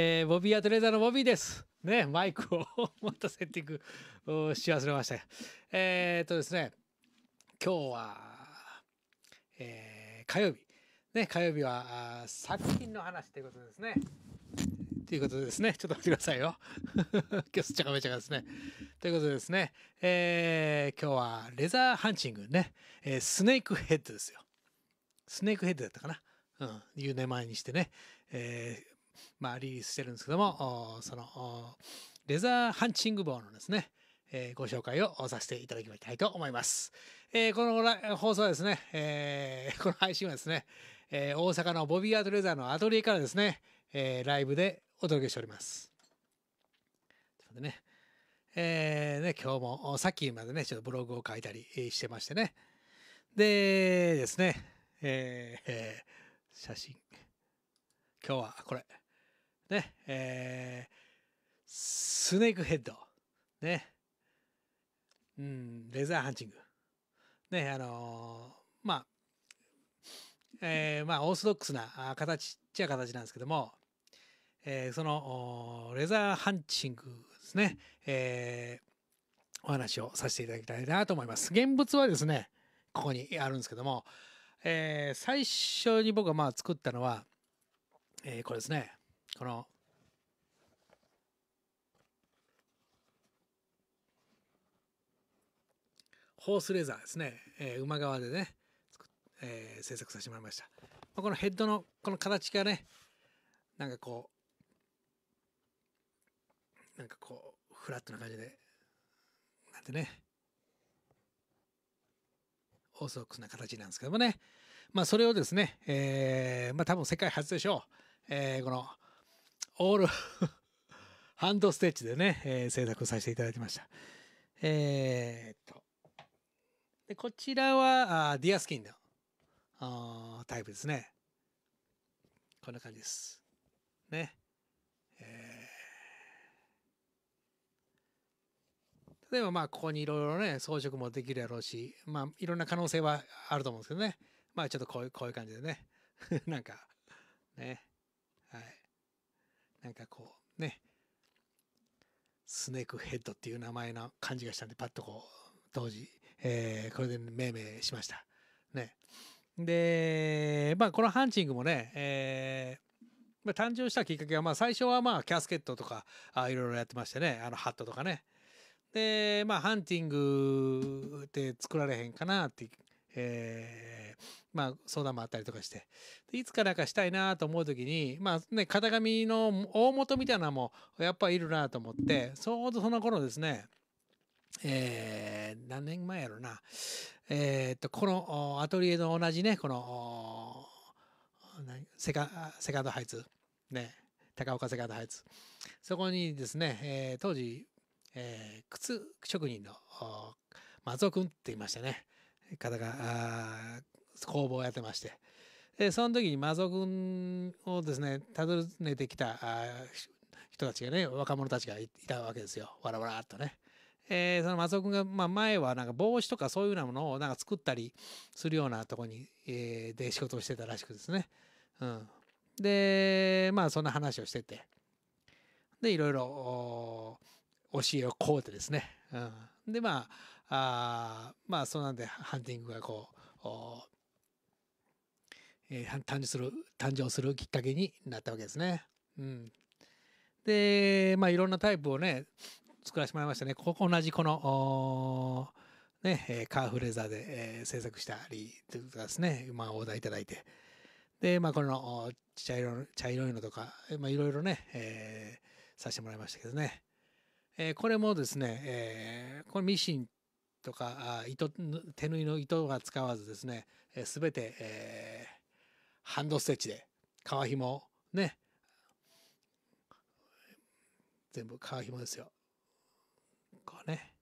えー、ボビーアトレーザーのボビーです。ね、マイクをもっとセッティングし忘れました。えー、っとですね、今日は、えー、火曜日。ね、火曜日は作品の話ということですね。ということですね。ちょっと待ってくださいよ。今日すっちゃかめちゃかですね。ということでですね、えー、今日はレザーハンチングね、えー、スネークヘッドですよ。スネークヘッドだったかな。うん、いう名前にしてね、えー、まあ、リリースしてるんですけども、その、レザーハンチング棒のですね、えー、ご紹介をさせていただきたいと思います。えー、この放送はですね、えー、この配信はですね、え大阪のボビーアートレザーのアトリエからですね、えライブでお届けしております。でね、えね、今日も、さっきまでね、ちょっとブログを書いたりしてましてね。でですね、え写真。今日はこれ、ね、えー、スネークヘッド、ね、うん、レザーハンチング、ね、あのー、まあ、えー、まあ、オーソドックスな形っちゃ形なんですけども、えー、そのレザーハンチングですね、えー、お話をさせていただきたいなと思います。現物はですね、ここにあるんですけども、えー、最初に僕がまあ作ったのは、えー、これですね。かの。ホースレザーですね、えー、馬側でね、えー、制作させてもらいました、まこのヘッドのこの形がねなんかこうなんかこうフラットな感じでなんてねオーソドックスな形なんですけどもねまあそれをですね、えー、まあ多分世界初でしょう、えー、このオール ハンドステッチでね、えー、制作させていただきました。えー、っと。で、こちらは、あディアスキンのあタイプですね。こんな感じです。ね。えー、例えばまあ、ここにいろいろね、装飾もできるやろうし、まあ、いろんな可能性はあると思うんですけどね。まあ、ちょっとこういう、こういう感じでね。なんか、ね。なんかこうねスネークヘッドっていう名前の感じがしたんでパッとこう当時、えー、これで命名しましたねでまあこのハンチングもね、えーま誕生したきっかけは、まあ、最初はまあキャスケットとかあいろいろやってましてねあのハットとかねでまあハンティングって作られへんかなってえー、まあ、相談もあったりとかしていつかなんかしたいなと思う時に、まあね、型紙の大元みたいなのもやっぱいるなと思ってちょうどその頃ですねえー、何年前やろな。えー、っと、このアトリエの同じね、この、セカセカンドハイツ、ね、高岡セカンドハイツ。そこにですね、えー、当時、えー、靴職人の松尾君って言いましたね。方が工房をやってまして。でその時に魔族をですね訪ねてきた人たちがね若者たちがいたわけですよわらわらっとね。えー、その松尾君が、まあ、前はなんか帽子とかそういうようなものをなんか作ったりするようなとこに、えー、で仕事をしてたらしくですね。うん、でまあそんな話をしててでいろいろ教えをこうてですね。うん、でまああまあそうなんでハンティングがこう、えー、誕生する誕生するきっかけになったわけですね。うん、でまあいろんなタイプをね作らせてもらいましたね。ここ同じこのね、カーフレザーで、えー、制作したりとかですね、まあ、オーダーいただいて。で、まあ、この茶色茶色いのとか、まあ、いろいろね、えー、させてもらいましたけどね。えー、これもですね、えー、これミシンとか糸手縫いの糸が使わずですね、え全て、えー、ハンドステッチで革紐ね全部革紐ですよ。こうね。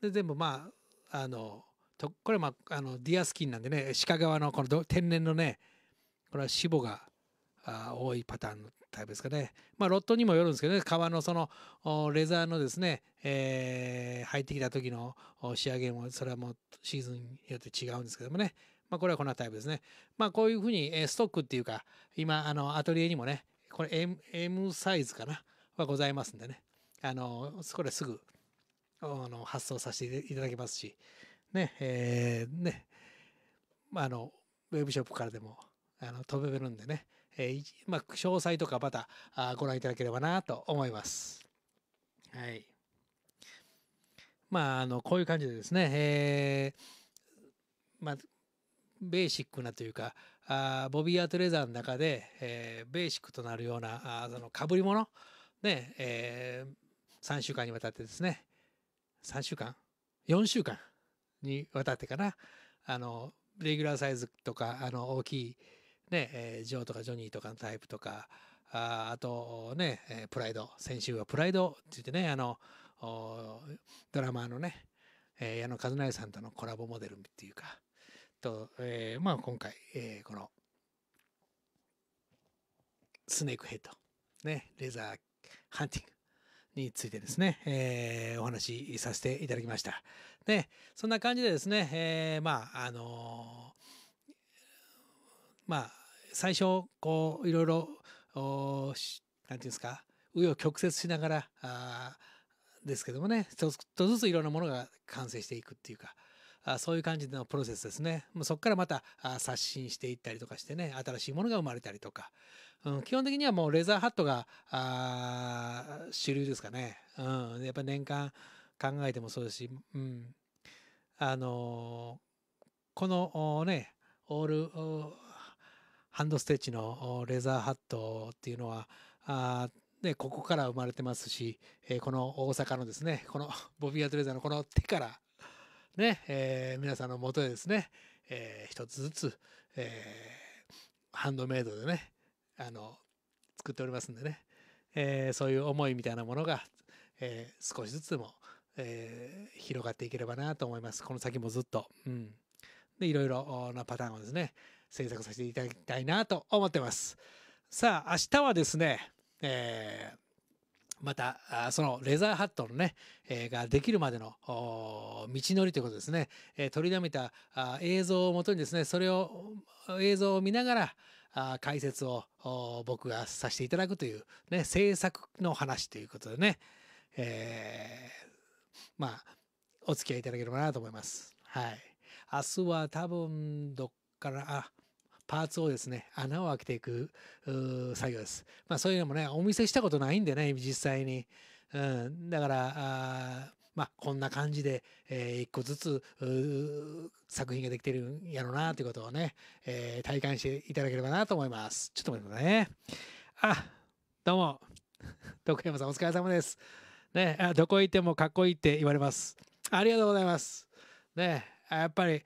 で全部まああのとこれまああのディアスキンなんでね鹿革のこの天然のねこれは脂肪が多いパターンのタイプですかね。まあ、ロットにもよるんですけどね、革のその、レザーのですね、えー、入ってきた時の仕上げも、それはもうシーズンによって違うんですけどもね。まあ、これはこんなタイプですね。まあ、こういうふうに、えストックっていうか、今、あの、アトリエにもね、これ M, M サイズかな、はございますんでね。あの、これすぐ、あの、発送させていただきますし、ね、えー、ね、まあ、あの、ウェブショップからでも、あの、飛べるんでね。えー、まあ、詳細とかまたあご覧いただければなと思います。はい。まあ、あの、こういう感じでですね、えー、まあ、ベーシックなというか、あボビー・アート・レザーの中で、えー、ベーシックとなるような、あその、被り物、ね、えー、3週間にわたってですね、3週間 ?4 週間にわたってかな、あの、レギュラーサイズとか、あの、大きい、ね、えー、ジョーとかジョニーとかのタイプとか、ああとね、えー、プライド、先週はプライドって言ってね、あの、ドラマーのね、えー、矢野和成さんとのコラボモデルっていうか、と、えー、まあ今回、えー、この、スネークヘッド、ね、レザーハンティング。についてですね、えー、お話しさせていただきました。で、そんな感じでですね、えー、まあ、あのまあ、最初、こう、いろいろ、なんていうんですか、紆余曲折しながら、あですけどもね、ちょっとずついろんなものが完成していくっていうか、あそういう感じのプロセスですね。もうそこからまたあ刷新していったりとかしてね、新しいものが生まれたりとか。うん、基本的にはもうレザーハットがあ主流ですかね。うん、やっぱ年間考えてもそうですし、うん、あのー、このね、オールハンドステッチのレザーハットっていうのは、あでここから生まれてますし、えー、この大阪のですね、この ボビーアトレザーのこの手から、ね、えー、皆さんのもとでですね、えー、一つずつ、えハンドメイドでね、あの、作っておりますんでね、えそういう思いみたいなものが、え少しずつでも、え広がっていければなと思います。この先もずっと。うん。で、いろいろなパターンをですね、制作させていただきたいなと思ってます。さあ、明日はですね、えー、またそのレザーハットのね、えー、ができるまでの道のりということですね、えー、取りだめた映像をもとにですねそれを映像を見ながらあ解説を僕がさせていただくという、ね、制作の話ということでね、えー、まあお付き合いいただければなと思います。はい、明日は多分どっからあパーツをですね、穴を開けていく作業です。まあそういうのもね、お見せしたことないんでね、実際に。うん、だから、まあ、こんな感じで、えー、一個ずつ、作品ができてるんやろうな、ということをね、えー、体感していただければなと思います。ちょっと待ってくださいね。あ、どうも。徳山さんお疲れ様です。ね、あどこ行ってもかっこいいって言われます。ありがとうございます。ね、やっぱり、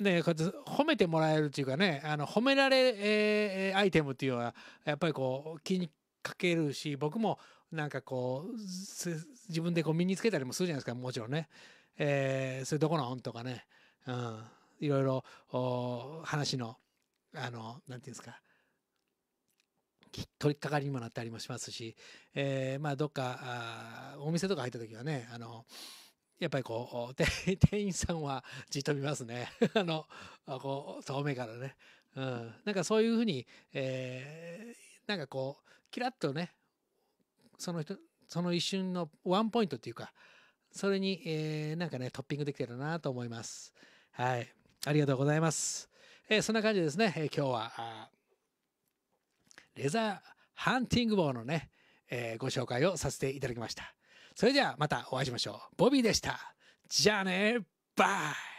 ね、こうやって褒めてもらえるっていうかねあの褒められ、えー、アイテムっていうのはやっぱりこう気にかけるし僕もなんかこう自分でこう身につけたりもするじゃないですかもちろんね、えー、それどこの本とかね、うん、いろいろお話のあのなんていうんですか取り掛かりにもなったりもしますし、えー、まあどっかあお店とか入った時はねあのやっぱりこう 店員さんはじっと見ますね あのこう遠目からね、うん、なんかそういうふうに、えー、なんかこうキラッとねその人その一瞬のワンポイントっていうかそれに、えー、なんかねトッピングできてるなと思いますはいありがとうございます、えー、そんな感じですね、え今日はレザーハンティング棒のね、えご紹介をさせていただきましたそれではまたお会いしましょう。ボビーでした。じゃあね、バイ